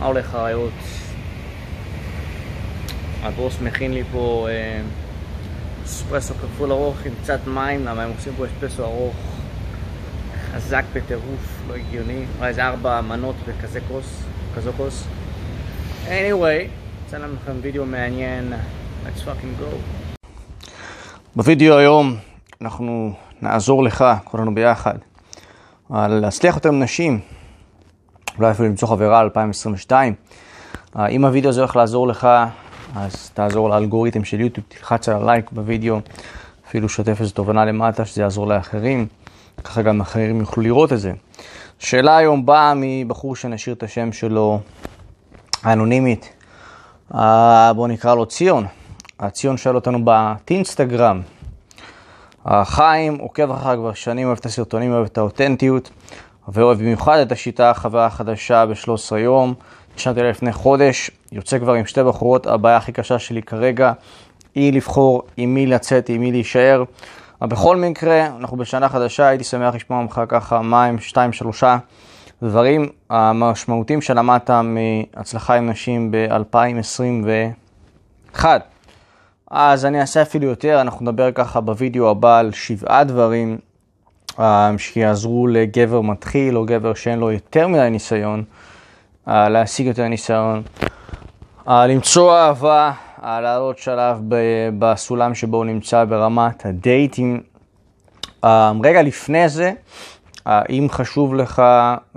מה הולך הרעיונות? הבוס מכין לי פה אה, אספרסו כפול ארוך עם קצת מים, למה הם עושים פה אספרסו ארוך חזק בטירוף, לא הגיוני, אולי איזה ארבע מנות וכזה כוס, כזו כוס. anyway, אצלנו לכם וידאו מעניין, let's fucking go. בווידאו היום אנחנו נעזור לך, כולנו ביחד, על להצליח יותר עם נשים. אולי אפילו למצוא חברה 2022. אה, אם הוידאו הזה הולך לעזור לך, אז תעזור לאלגוריתם של יוטיוב, תלחץ על הלייק בווידאו, אפילו שותף איזו תובנה למטה, שזה יעזור לאחרים, ככה גם אחרים יוכלו לראות את זה. שאלה היום באה מבחור שנשאיר את השם שלו אנונימית, אה, בואו נקרא לו ציון. הציון שואל אותנו בטינסטגרם. אה, חיים עוקב אחריך כבר שנים, אוהב את הסרטונים, אוהב את האותנטיות. ואוהב במיוחד את השיטה החווה החדשה ב-13 יום. נשארתי לה לפני חודש, יוצא כבר עם שתי בחורות, הבעיה הכי קשה שלי כרגע היא לבחור עם מי לצאת, עם מי להישאר. אבל בכל מקרה, אנחנו בשנה חדשה, הייתי שמח לשמוע ממך ככה מה שתיים, שלושה דברים המשמעותיים שלמדת מהצלחה עם נשים ב-2021. אז אני אעשה אפילו יותר, אנחנו נדבר ככה בווידאו הבא על שבעה דברים אה, שיעזרו לגבר מתחיל או גבר שאין לו יותר מדי ניסיון, אה, להשיג יותר ניסיון, אה, למצוא אהבה, לעלות שלב בסולם שבו הוא נמצא ברמת הדייטים. רגע לפני זה, אם חשוב לך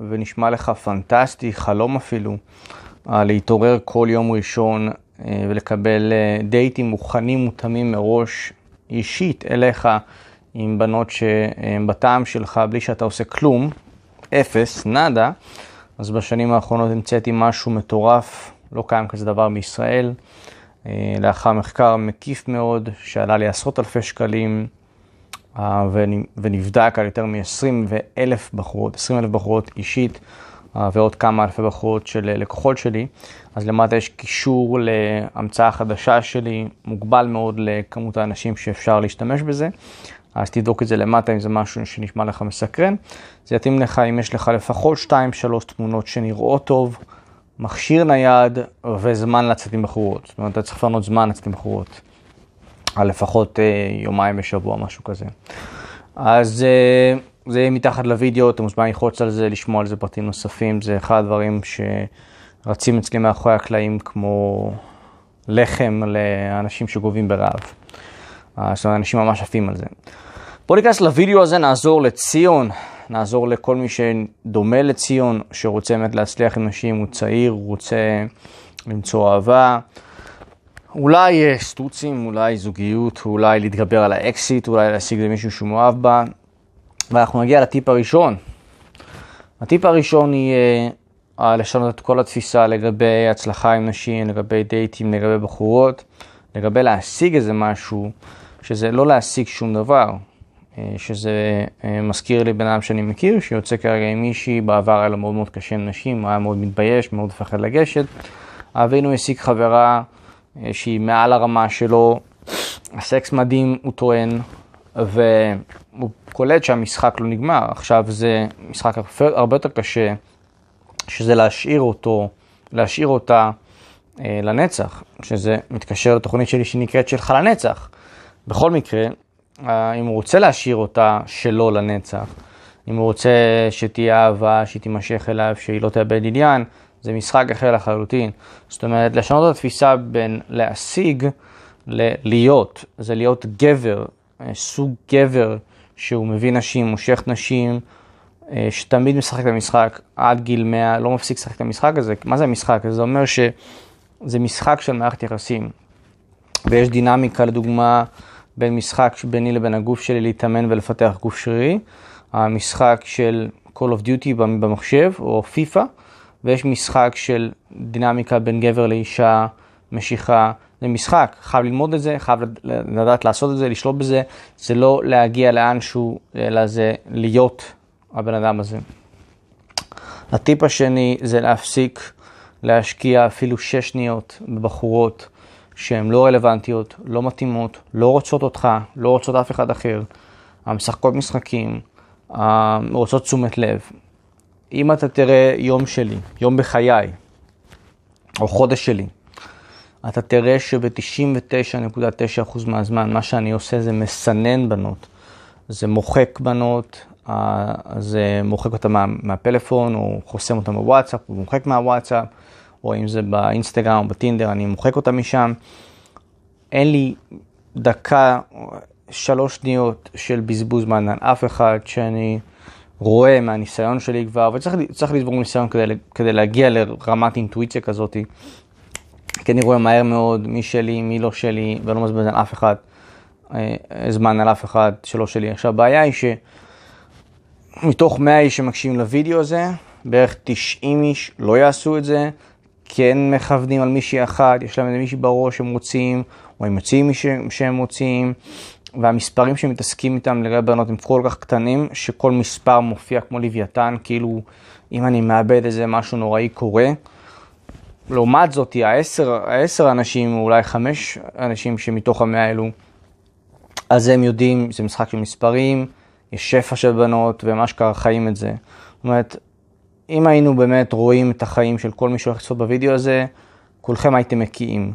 ונשמע לך פנטסטי, חלום אפילו, להתעורר כל יום ראשון ולקבל דייטים מוכנים, מותאמים מראש, אישית אליך, עם בנות שהן בטעם שלך בלי שאתה עושה כלום, אפס, נאדה, אז בשנים האחרונות המצאתי משהו מטורף, לא קיים כזה דבר בישראל. אה, לאחר מחקר מקיף מאוד, שעלה לי עשרות אלפי שקלים, אה, ונבדק על יותר מ-20 אלף בחורות, 20 אלף בחורות אישית, אה, ועוד כמה אלפי בחורות של לקוחות שלי. אז למטה יש קישור להמצאה חדשה שלי, מוגבל מאוד לכמות האנשים שאפשר להשתמש בזה. אז תבדוק את זה למטה אם זה משהו שנשמע לך מסקרן. זה יתאים לך אם יש לך לפחות 2-3 תמונות שנראות טוב, מכשיר נייד וזמן לצאת עם בחורות. זאת אומרת, אתה צריך לפנות זמן לצאת עם בחורות. על לפחות אה, יומיים בשבוע, משהו כזה. אז אה, זה יהיה מתחת לוידאו, אתה מוזמן ללחוץ על זה, לשמוע על זה פרטים נוספים. זה אחד הדברים שרצים אצלי מאחורי הקלעים כמו לחם לאנשים שגובים ברעב. אז אה, אנשים ממש עפים על זה. בואו ניכנס לוידאו הזה, נעזור לציון, נעזור לכל מי שדומה לציון, שרוצה באמת להצליח עם נשים, הוא צעיר, הוא רוצה למצוא אהבה. אולי אה, סטוצים, אולי זוגיות, אולי להתגבר על האקסיט, אולי להשיג למישהו שהוא מאוהב בה. ואנחנו נגיע לטיפ הראשון. הטיפ הראשון יהיה אה, לשנות את כל התפיסה לגבי הצלחה עם נשים, לגבי דייטים, לגבי בחורות, לגבי להשיג איזה משהו. שזה לא להשיג שום דבר, אה, שזה אה, מזכיר לי בן אדם שאני מכיר, שיוצא כרגע עם מישהי, בעבר היה לו מאוד מאוד קשה עם נשים, הוא היה מאוד מתבייש, מאוד מפחד לגשת. אבינו השיג חברה אה, שהיא מעל הרמה שלו, הסקס מדהים, הוא טוען, והוא קולט שהמשחק לא נגמר. עכשיו זה משחק הרבה יותר קשה, שזה להשאיר אותו, להשאיר אותה לנצח, שזה מתקשר לתוכנית שלי שנקראת שלך לנצח. בכל מקרה, אה, אם הוא רוצה להשאיר אותה שלו לנצח, אם הוא רוצה שתהיה אהבה, שהיא תימשך אליו, שהיא לא תאבד עניין, זה משחק אחר לחלוטין. זאת אומרת, לשנות את התפיסה בין להשיג ללהיות, זה להיות גבר, אה, סוג גבר שהוא מביא נשים, מושך נשים, אה, שתמיד משחק את המשחק עד גיל 100, לא מפסיק לשחק את המשחק הזה. מה זה המשחק? זה אומר שזה משחק של מערכת יחסים. ויש דינמיקה, לדוגמה, בין משחק ביני לבין הגוף שלי להתאמן ולפתח גוף שרירי, המשחק של Call of Duty במחשב או FIFA, ויש משחק של דינמיקה בין גבר לאישה, משיכה, זה משחק, חייב ללמוד את זה, חייב לדעת לעשות את זה, לשלוט בזה, זה לא להגיע לאנשהו, אלא זה להיות הבן אדם הזה. הטיפ השני זה להפסיק להשקיע אפילו שש שניות בבחורות שהן לא רלוונטיות, לא מתאימות, לא רוצות אותך, לא רוצות אף אחד אחר, המשחקות משחקים, אה, רוצות תשומת לב. אם אתה תראה יום שלי, יום בחיי, או חודש שלי, אתה תראה שב-99.9% מהזמן מה שאני עושה זה מסנן בנות, זה מוחק בנות, אה, זה מוחק אותן מה, מהפלאפון, או חוסם אותן בוואטסאפ, או מוחק מהוואטסאפ. או אם זה באינסטגרם או בטינדר, אני מוחק אותה משם. אין לי דקה, שלוש שניות של בזבוז זמן על אף אחד שאני רואה מהניסיון שלי כבר, וצריך לסבור ניסיון כדי, כדי להגיע לרמת אינטואיציה כזאת, כי אני רואה מהר מאוד מי שלי, מי לא שלי, ולא מזבז על אף אחד, אה, זמן על אף אחד שלא שלי. עכשיו, הבעיה היא ש... מתוך 100 איש שמקשיבים לוידאו הזה, בערך 90 איש לא יעשו את זה, כן מכוונים על מישהי אחת, יש להם איזה מישהי בראש שהם רוצים, או הם יוצאים מישהו שהם רוצים, והמספרים שמתעסקים איתם לגבי בנות הם כל כך קטנים, שכל מספר מופיע כמו לוויתן, כאילו אם אני מאבד איזה משהו נוראי קורה. לעומת זאת, העשר, העשר אנשים, או אולי חמש אנשים שמתוך המאה האלו, אז הם יודעים, זה משחק של מספרים, יש שפע של בנות, וממש ככה חיים את זה. זאת אומרת, אם היינו באמת רואים את החיים של כל מי שהולך לעשות בווידאו הזה, כולכם הייתם מקיאים.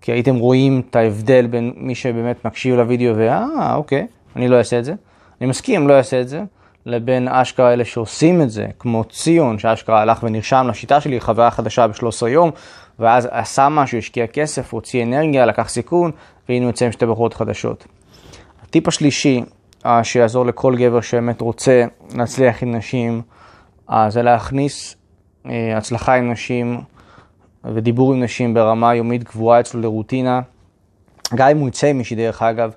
כי הייתם רואים את ההבדל בין מי שבאמת מקשיב לוידאו ואה, אוקיי, אני לא אעשה את זה. אני מסכים, לא אעשה את זה. לבין אשכרה אלה שעושים את זה, כמו ציון, שאשכרה הלך ונרשם לשיטה שלי, חברה חדשה ב-13 יום, ואז עשה משהו, השקיע כסף, הוציא אנרגיה, לקח סיכון, והנה יוצא עם שתי בחורות חדשות. הטיפ השלישי, אה, שיעזור לכל גבר שבאמת רוצה להצליח עם נשים, אה, זה להכניס אה, הצלחה עם נשים ודיבור עם נשים ברמה יומית קבועה אצלו לרוטינה, גם אם הוא יצא מישהי דרך אגב,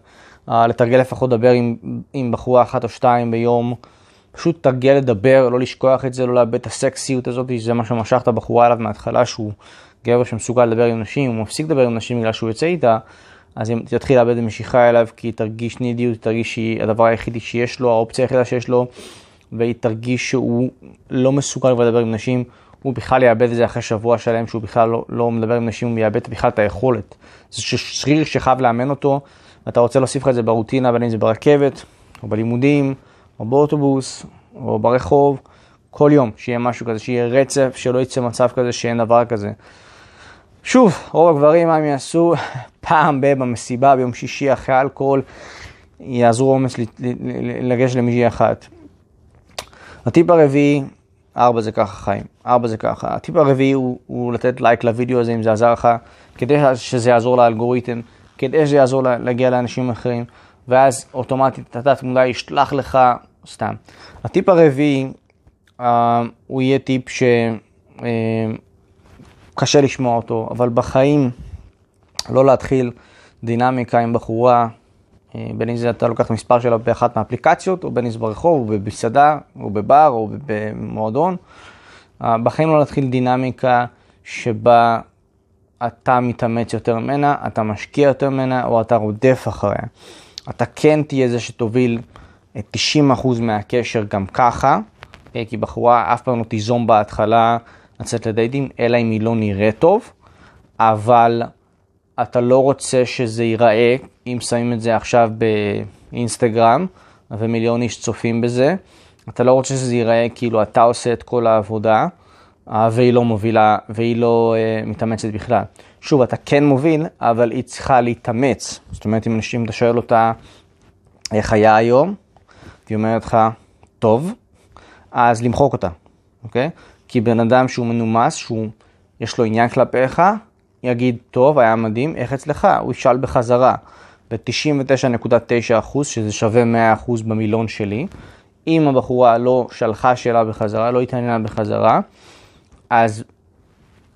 אה, לתרגל לפחות לדבר עם, עם בחורה אחת או שתיים ביום. פשוט תרגל לדבר, לא לשכוח את זה, לא לאבד את הסקסיות הזאת, שזה מה שמשך את הבחורה אליו מההתחלה, שהוא גבר שמסוגל לדבר עם נשים, הוא מפסיק לדבר עם נשים בגלל שהוא יוצא איתה, אז היא תתחיל לאבד את המשיכה אליו, כי היא תרגיש נידיות, היא תרגיש שהיא הדבר היחידי שיש לו, האופציה היחידה שיש לו, והיא תרגיש שהוא לא מסוגל כבר לדבר עם נשים, הוא בכלל יאבד את זה אחרי שבוע שלם שהוא בכלל לא, לא מדבר עם נשים, הוא יאבד בכלל את היכולת. זה שריר שחייב לאמן אותו, ואתה רוצה להוסיף לך את זה ברוטינה, בין אם זה ברכבת, או בלימודים, או באוטובוס, או ברחוב, כל יום שיהיה משהו כזה, שיהיה רצף, שלא יצא מצב כזה שאין דבר כזה. שוב, רוב הגברים, מה הם יעשו? פעם ב- במסיבה ביום שישי אחרי האלכוהול, יעזרו אומץ לגשת למישהי אחת. הטיפ הרביעי, ארבע זה ככה חיים, ארבע זה ככה. הטיפ הרביעי הוא, הוא לתת לייק לוידאו הזה אם זה עזר לך, כדי שזה יעזור לאלגוריתם, כדי שזה יעזור לה, להגיע לאנשים אחרים, ואז אוטומטית את התמונה ישלח לך סתם. הטיפ הרביעי אה, הוא יהיה טיפ שקשה אה, לשמוע אותו, אבל בחיים לא להתחיל דינמיקה עם בחורה אה, בין אם זה אתה לוקח את המספר שלו באחת מהאפליקציות, או בין אם זה ברחוב, או במסעדה, או בבר, או במועדון. אה, בחיים לא להתחיל דינמיקה שבה אתה מתאמץ יותר ממנה, אתה משקיע יותר ממנה, או אתה רודף אחריה. אתה כן תהיה זה שתוביל את 90% מהקשר גם ככה, אה, כי בחורה אף פעם לא תיזום בהתחלה לצאת לדייטים, אלא אם היא לא נראית טוב, אבל אתה לא רוצה שזה ייראה, אם שמים את זה עכשיו באינסטגרם, ומיליון איש צופים בזה, אתה לא רוצה שזה ייראה כאילו אתה עושה את כל העבודה, אה, והיא לא מובילה, והיא לא uh, מתאמצת בכלל. שוב, אתה כן מוביל, אבל היא צריכה להתאמץ. זאת אומרת, אם אנשים, אתה שואל אותה, איך היה היום? היא אומרת לך, טוב, אז למחוק אותה, אוקיי? כי בן אדם שהוא מנומס, שהוא, יש לו עניין כלפיך, יגיד, טוב, היה מדהים, איך אצלך? הוא ישאל בחזרה. ב-99.9%, שזה שווה 100% במילון שלי, אם הבחורה לא שלחה שאלה בחזרה, לא התעניינה בחזרה, אז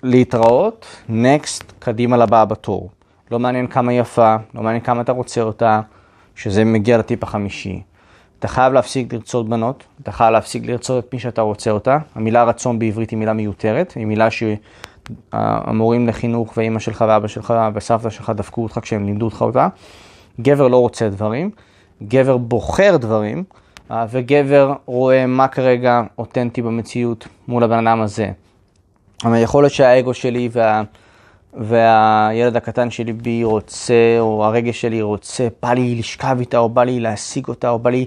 להתראות, נקסט, קדימה לבאה בתור. לא מעניין כמה יפה, לא מעניין כמה אתה רוצה אותה, שזה מגיע לטיפ החמישי. אתה חייב להפסיק לרצות בנות, אתה חייב להפסיק לרצות את מי שאתה רוצה אותה. המילה רצון בעברית היא מילה מיותרת, היא מילה ש... המורים לחינוך ואימא שלך ואבא שלך וסבתא שלך דפקו אותך כשהם לימדו אותך אותה. גבר לא רוצה דברים, גבר בוחר דברים, אה, וגבר רואה מה כרגע אותנטי במציאות מול הבן אדם הזה. אבל יכול להיות שהאגו שלי וה... והילד הקטן שלי בי רוצה, או הרגש שלי רוצה, בא לי לשכב איתה, או בא לי להשיג אותה, או בא לי,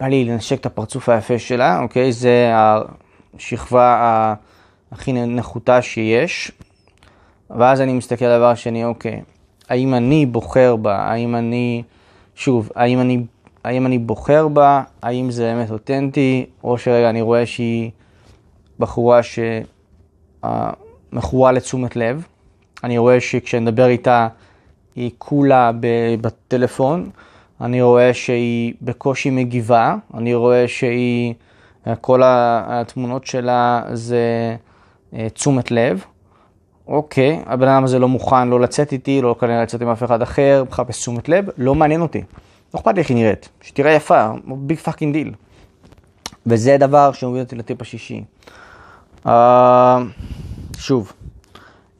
בא לי לנשק את הפרצוף היפה שלה, אוקיי? זה השכבה ה... הכי נחותה שיש, ואז אני מסתכל על דבר שני, אוקיי, האם אני בוחר בה? האם אני, שוב, האם אני, האם אני בוחר בה? האם זה באמת אותנטי? או שרגע אני רואה שהיא בחורה שמכורה אה, לתשומת לב. אני רואה שכשאני מדבר איתה היא כולה בטלפון. אני רואה שהיא בקושי מגיבה. אני רואה שהיא, כל התמונות שלה זה... אה, תשומת לב. אוקיי, הבן אדם הזה לא מוכן לא לצאת איתי, לא כנראה לצאת עם אף אחד אחר, מחפש תשומת לב, לא מעניין אותי. לא אכפת לי איך היא נראית, שתראה יפה, ביג פאקינג דיל. וזה דבר שמוביל אותי לטיפ השישי. Uh, שוב,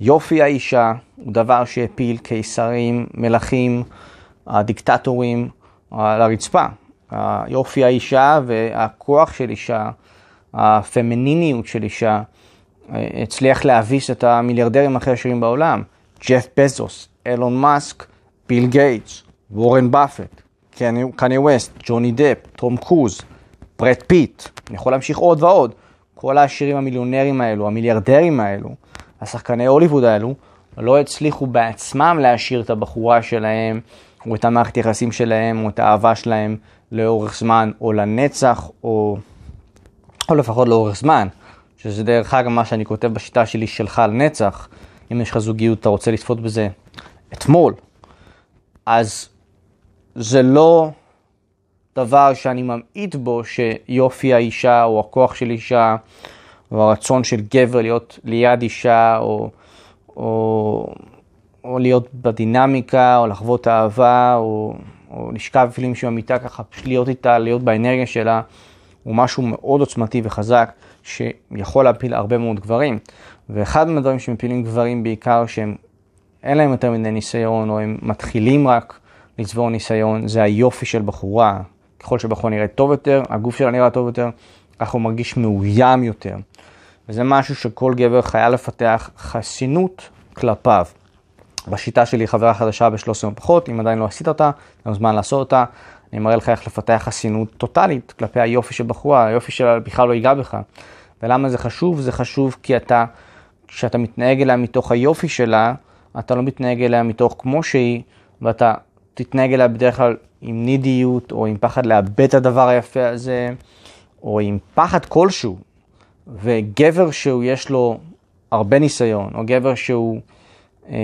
יופי האישה הוא דבר שהפיל קיסרים, מלכים, דיקטטורים uh, אה, לרצפה. Uh, יופי האישה והכוח של אישה, הפמינימיות של אישה, הצליח להביס את המיליארדרים הכי עשירים בעולם, ג'ף בזוס, אלון מאסק, ביל גייטס, וורן באפט, קני ווסט, ג'וני דפ, טום קוז, ברד פיט, אני יכול להמשיך עוד ועוד. כל העשירים המיליונרים האלו, המיליארדרים האלו, השחקני הוליווד האלו, לא הצליחו בעצמם להשאיר את הבחורה שלהם, או את המערכת יחסים שלהם, או את האהבה שלהם לאורך זמן, או לנצח, או, או לפחות לאורך זמן. שזה דרך אגב מה שאני כותב בשיטה שלי שלך על נצח, אם יש לך זוגיות, אתה רוצה לצפות בזה אתמול, אז זה לא דבר שאני ממעיט בו שיופי האישה או הכוח של אישה או הרצון של גבר להיות ליד אישה או, או, או להיות בדינמיקה או לחוות אהבה או, או לשכב אפילו עם מישהו במיטה ככה, להיות איתה, להיות באנרגיה שלה, הוא משהו מאוד עוצמתי וחזק. שיכול להפיל הרבה מאוד גברים. ואחד מהדברים שמפילים גברים בעיקר, שהם אין להם יותר מדי ניסיון, או הם מתחילים רק לצבור ניסיון, זה היופי של בחורה. ככל שבחורה נראית טוב יותר, הגוף שלה נראה טוב יותר, כך הוא מרגיש מאוים יותר. וזה משהו שכל גבר חייב לפתח חסינות כלפיו. בשיטה שלי חברה חדשה ב-13 פחות, אם עדיין לא עשית אותה, אתה זמן לעשות אותה. אני מראה לך איך לפתח חסינות טוטאלית כלפי היופי של בחורה, היופי שלה בכלל לא ייגע בך. ולמה זה חשוב? זה חשוב כי אתה, כשאתה מתנהג אליה מתוך היופי שלה, אתה לא מתנהג אליה מתוך כמו שהיא, ואתה תתנהג אליה בדרך כלל עם נידיות, או עם פחד לאבד את הדבר היפה הזה, או עם פחד כלשהו. וגבר שהוא יש לו הרבה ניסיון, או גבר שהוא, אה,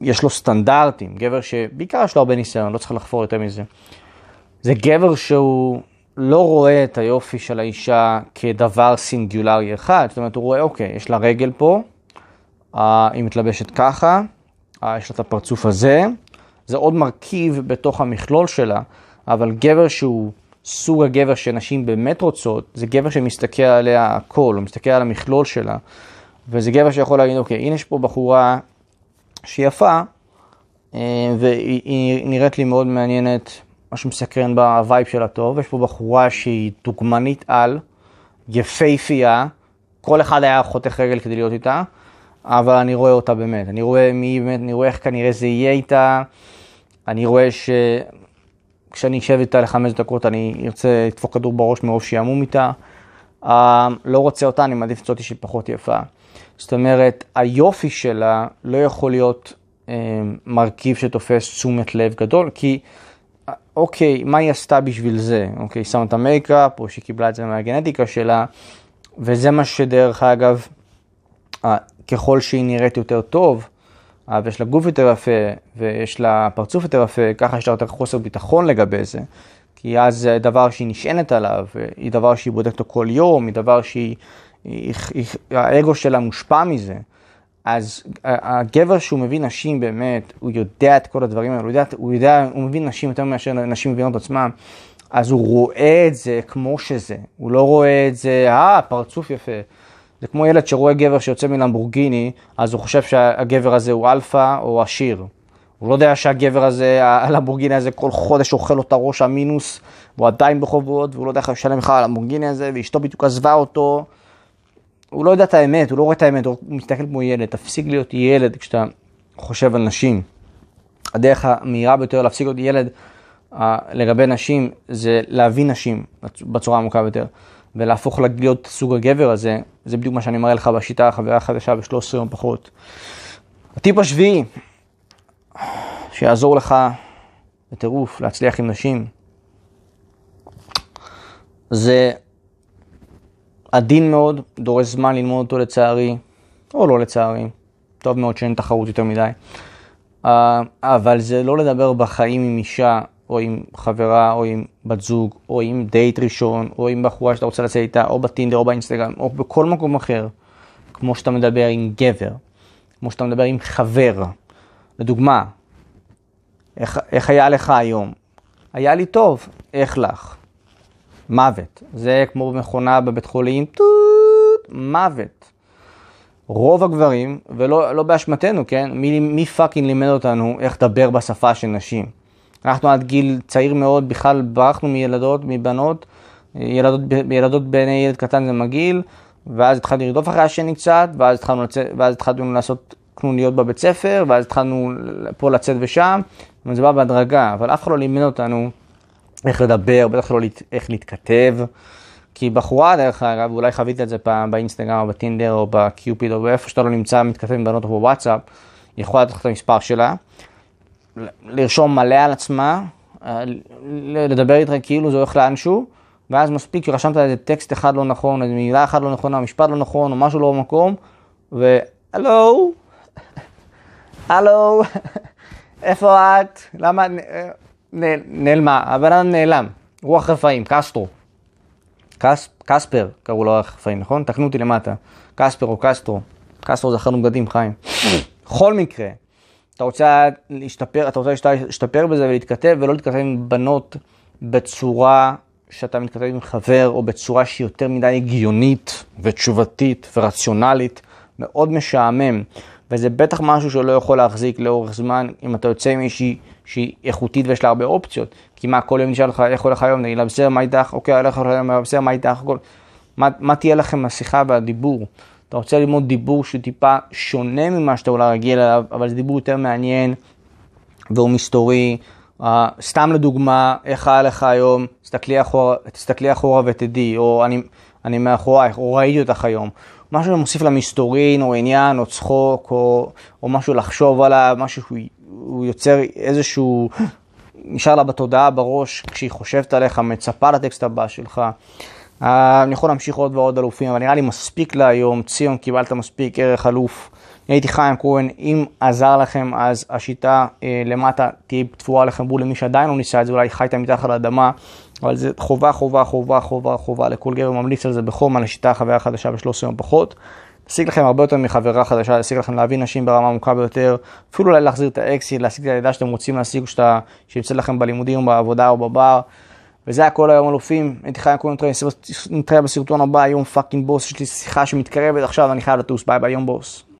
יש לו סטנדרטים, גבר שבעיקר יש לו הרבה ניסיון, לא צריך לחפור יותר מזה. זה גבר שהוא לא רואה את היופי של האישה כדבר סינגולרי אחד, זאת אומרת, הוא רואה, אוקיי, יש לה רגל פה, אה, היא מתלבשת ככה, אה, יש לה את הפרצוף הזה, זה עוד מרכיב בתוך המכלול שלה, אבל גבר שהוא סוג הגבר שנשים באמת רוצות, זה גבר שמסתכל עליה הכל, הוא מסתכל על המכלול שלה, וזה גבר שיכול להגיד, אוקיי, הנה יש פה בחורה שיפה, אה, והיא נראית לי מאוד מעניינת, משהו מסקרן בווייב של הטוב, יש פה בחורה שהיא דוגמנית על, יפייפייה, כל אחד היה חותך רגל כדי להיות איתה, אבל אני רואה אותה באמת, אני רואה מי באמת, אני רואה איך כנראה זה יהיה איתה, אני רואה שכשאני אשב איתה לחמש דקות אני ארצה לדפוק כדור בראש מרוב שיעמום איתה, uh, לא רוצה אותה, אני מעדיף למצוא שהיא פחות יפה. זאת אומרת, היופי שלה לא יכול להיות uh, מרכיב שתופס תשומת לב גדול, כי אוקיי, מה היא עשתה בשביל זה? אוקיי, שמה את המייקאפ, או שהיא קיבלה את זה מהגנטיקה שלה, וזה מה שדרך אגב, ככל שהיא נראית יותר טוב, אה, ויש לה גוף יותר יפה, ויש לה פרצוף יותר יפה, ככה יש לה יותר חוסר ביטחון לגבי זה. כי אז זה דבר שהיא נשענת עליו, היא דבר שהיא בודקת אותו כל יום, היא דבר שהיא, היא, היא, היא, האגו שלה מושפע מזה. אז אה, הגבר שהוא מביא נשים באמת, הוא יודע את כל הדברים האלה, הוא יודע, הוא יודע, הוא מבין נשים יותר מאשר נשים מבינות עצמם, אז הוא רואה את זה כמו שזה, הוא לא רואה את זה, אה, פרצוף יפה. זה כמו ילד שרואה גבר שיוצא מלמבורגיני, אז הוא חושב שהגבר הזה הוא אלפא או עשיר. הוא לא יודע שהגבר הזה, הלמבורגיני הזה, כל חודש אוכל לו את הראש המינוס, והוא עדיין בחובות, והוא לא יודע איך לשלם לך על הלמבורגיני הזה, ואשתו בדיוק עזבה אותו. הוא לא יודע את האמת, הוא לא רואה את האמת, הוא מסתכל כמו ילד. תפסיק להיות ילד כשאתה חושב על נשים. הדרך המהירה ביותר להפסיק להיות ילד לגבי נשים, זה להבין נשים בצורה עמוקה ביותר. ולהפוך להיות סוג הגבר הזה, זה בדיוק מה שאני מראה לך בשיטה החברה החדשה ב-13 יום פחות. הטיפ השביעי, שיעזור לך בטירוף להצליח עם נשים, זה עדין מאוד, דורש זמן ללמוד אותו לצערי, או לא לצערי, טוב מאוד שאין תחרות יותר מדי. Uh, אבל זה לא לדבר בחיים עם אישה, או עם חברה, או עם בת זוג, או עם דייט ראשון, או עם בחורה שאתה רוצה לצאת איתה, או בטינדר, או באינסטגרם, או בכל מקום אחר, כמו שאתה מדבר עם גבר, כמו שאתה מדבר עם חבר. לדוגמה, איך, איך היה לך היום? היה לי טוב, איך לך? מוות. זה כמו מכונה בבית חולים, טוט, מוות. רוב הגברים, ולא לא באשמתנו, כן? מי, מי פאקינג לימד אותנו איך לדבר בשפה של נשים? אנחנו עד גיל צעיר מאוד בכלל ברחנו מילדות, מבנות, ילדות, ילדות בעיני ילד קטן זה מגעיל, ואז התחלנו לרדוף אחרי השני קצת, ואז התחלנו, לצ... ואז התחלנו לעשות קנוניות בבית ספר, ואז התחלנו פה לצאת ושם, וזה בא בהדרגה, אבל אף אחד לא לימד אותנו איך לדבר, בטח לא לת... איך להתכתב. כי בחורה, דרך אגב, אולי חווית את זה פעם באינסטגרם או בטינדר או בקיופיד או באיפה שאתה לא נמצא, מתכתב עם בנות או בוואטסאפ, יכולה לתת לך את המספר שלה, לרשום מלא על עצמה, אה, לדבר איתך כאילו זה הולך לאנשהו, ואז מספיק שרשמת איזה טקסט אחד לא נכון, איזה מילה אחת לא נכונה, משפט לא נכון, או משהו לא במקום, והלו, הלו, איפה את? למה... נעלמה, הבן אדם נעלם, רוח רפאים, קסטרו. קס, קספר קראו לו רוח רפאים, נכון? תקנו אותי למטה. קספר או קסטרו. קסטרו זה זכרנו בגדים, חיים. בכל מקרה, אתה רוצה להשתפר, אתה רוצה להשתפר בזה ולהתכתב ולא להתכתב עם בנות בצורה שאתה מתכתב עם חבר או בצורה שהיא יותר מדי הגיונית ותשובתית ורציונלית, מאוד משעמם. וזה בטח משהו שלא יכול להחזיק לאורך זמן אם אתה יוצא עם מישהי שהיא איכותית ויש לה הרבה אופציות. כי מה, כל יום נשאל לך איך הולך היום, נגיד לבשר מה איתך, אוקיי, הולך היום לבשר מה איתך, הכל. מה, מה תהיה לכם השיחה והדיבור? אתה רוצה ללמוד דיבור שהוא טיפה שונה ממה שאתה אולי רגיל אליו, אבל זה דיבור יותר מעניין והוא מסתורי. Uh, סתם לדוגמה, איך היה לך היום, תסתכלי אחורה, תסתכלי אחורה ותדעי, או אני, אני מאחורייך, או ראיתי אותך היום, משהו שמוסיף לה מסתורין, או עניין, או צחוק, או, או משהו לחשוב עליו, משהו שהוא יוצר איזשהו, נשאר לה בתודעה, בראש, כשהיא חושבת עליך, מצפה לטקסט הבא שלך. Uh, אני יכול להמשיך עוד ועוד אלופים, אבל נראה לי מספיק להיום. ציון, קיבלת מספיק ערך אלוף. הייתי חיים כהן, אם עזר לכם, אז השיטה uh, למטה תהיה תפורה לכם בואו למי שעדיין לא ניסה את זה, אולי חי מתחת לאדמה. אבל זה חובה, חובה, חובה, חובה, חובה לכל גבר ממליץ על זה בחום, על השיטה החוויה החדשה ב-13 יום פחות. להשיג לכם הרבה יותר מחברה חדשה, להשיג לכם להביא נשים ברמה עמוקה ביותר, אפילו אולי להחזיר את האקסיט, להשיג את הלידה שאתם רוצים להשיג, שאתה, שיוצא לכם בלימודים או בעבודה או בבר. וזה הכל היום אלופים, הייתי חייב כל נתראה בסרטון הבא, יום פאקינג בוס, יש לי שיחה שמתקרבת עכשיו, אני חייב לטוס, ביי ביי יום בוס.